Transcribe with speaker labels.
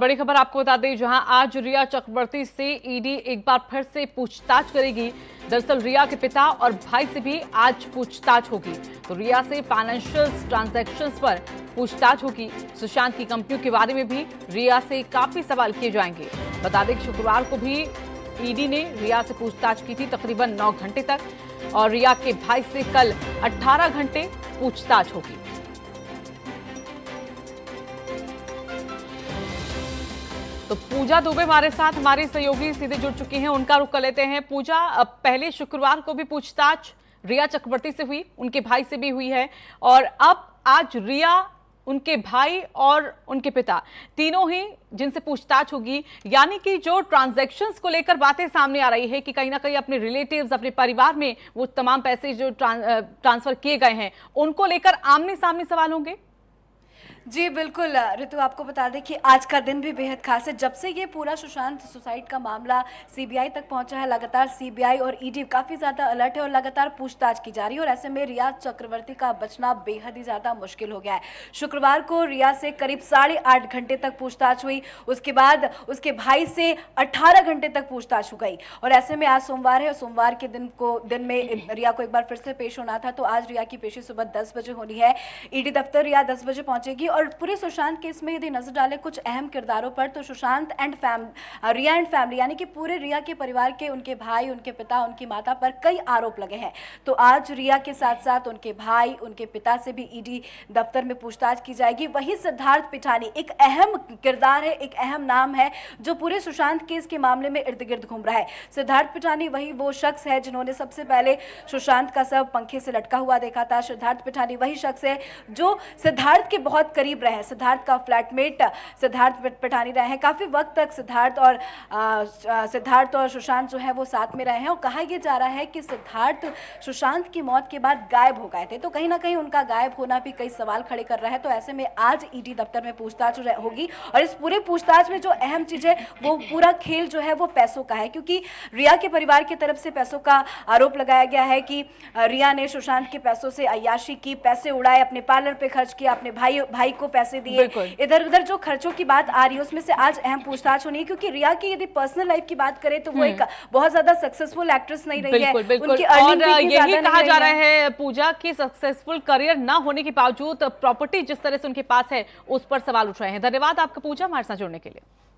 Speaker 1: बड़ी खबर आपको बता दें जहां आज रिया चक्रवर्ती से ईडी एक बार फिर से पूछताछ करेगी दरअसल रिया के पिता और भाई से भी आज पूछताछ होगी तो रिया से फाइनेंशियल ट्रांजैक्शंस पर पूछताछ होगी सुशांत की कंपनियों के बारे में भी रिया से काफी सवाल किए जाएंगे बता दें कि शुक्रवार को भी ईडी ने रिया से पूछताछ की थी तकरीबन नौ घंटे तक और रिया के भाई से कल अट्ठारह घंटे पूछताछ होगी तो पूजा दुबे हमारे साथ हमारी सहयोगी सीधे जुड़ चुकी हैं उनका रुख कर लेते हैं पूजा पहले शुक्रवार को भी पूछताछ रिया चक्रवर्ती से हुई उनके भाई से भी हुई है और अब आज रिया उनके भाई और उनके पिता तीनों ही जिनसे पूछताछ होगी यानी कि जो ट्रांजैक्शंस को लेकर बातें सामने आ रही है कि कहीं ना कहीं अपने रिलेटिव्स अपने परिवार में वो तमाम पैसे जो ट्रांसफर किए गए हैं उनको लेकर
Speaker 2: आमने सामने सवाल होंगे जी बिल्कुल ऋतु आपको बता दें कि आज का दिन भी बेहद खास है जब से ये पूरा सुशांत सुसाइड का मामला सीबीआई तक पहुंचा है लगातार सीबीआई और ईडी e काफ़ी ज़्यादा अलर्ट है और लगातार पूछताछ की जा रही है और ऐसे में रियाज चक्रवर्ती का बचना बेहद ही ज़्यादा मुश्किल हो गया है शुक्रवार को रियाज से करीब साढ़े आठ घंटे तक पूछताछ हुई उसके बाद उसके भाई से अट्ठारह घंटे तक पूछताछ हो गई और ऐसे में आज सोमवार है और सोमवार के दिन को दिन में रिया को एक बार फिर से पेश होना था तो आज रिया की पेशी सुबह दस बजे होनी है ईडी e दफ्तर रिया दस बजे पहुंचेगी और पूरे सुशांत केस में यदि नजर डालें कुछ अहम किरदारों पर तो Sushant and fam Rhea and family यानी कि पूरे रिया के परिवार के उनके भाई उनके पिता उनकी माता पर कई आरोप लगे हैं तो आज रिया के साथ साथ उनके भाई उनके पिता से भी ईडी e दफ्तर में पूछताछ की जाएगी वही सिद्धार्थ पिठानी एक अहम किरदार है एक अहम नाम है जो पूरे सुशांत केस के मामले में इर्द गिर्द घूम रहा है सिद्धार्थ पिठानी वही वो शख्स है जिन्होंने सबसे पहले सुशांत का सब पंखे से लटका हुआ देखा था सिद्धार्थ पिठानी वही शख्स है जो सिद्धार्थ के बहुत करीब रहे सिद्धार्थ का फ्लैटमेट सिद्धार्थ पठानी रहे हैं काफ़ी वक्त तक सिद्धार्थ और सिद्धार्थ और सुशांत जो है वो साथ में रहे हैं और कहा यह जा रहा है कि सिद्धार्थ सुशांत की मौत के बाद गायब हो गए थे तो कहीं ना कहीं उनका गायब होना भी कई सवाल खड़े कर रहा है तो ऐसे में आज ईडी दफ्तर में पूछताछ होगी और इस पूरे पूछताछ में जो अहम चीज़ है वो पूरा खेल जो है वो पैसों का है क्योंकि रिया के परिवार की तरफ से पैसों का आरोप लगाया गया है कि रिया ने सुशांत के पैसों से अयाशी की पैसे उड़ाए अपने पार्लर पे खर्च किया अपने भाई भाई को पैसे दिए इधर उधर जो खर्चों की बात आ रही है उसमें से आज अहम पूछताछ होनी है क्योंकि रिया की यदि पर्सनल लाइफ की बात करें तो वो एक हम्म। बहुत ज्यादा सक्सेसफुल एक्ट्रेस नहीं रही है यही कहा जा रहा है पूजा की सक्सेसफुल करियर न
Speaker 1: होने के बावजूद प्रॉपर्टी जिस तरह से उनके पास है उस पर सवाल उठ रहे हैं धन्यवाद आपका पूजा हमारे साथ जुड़ने के लिए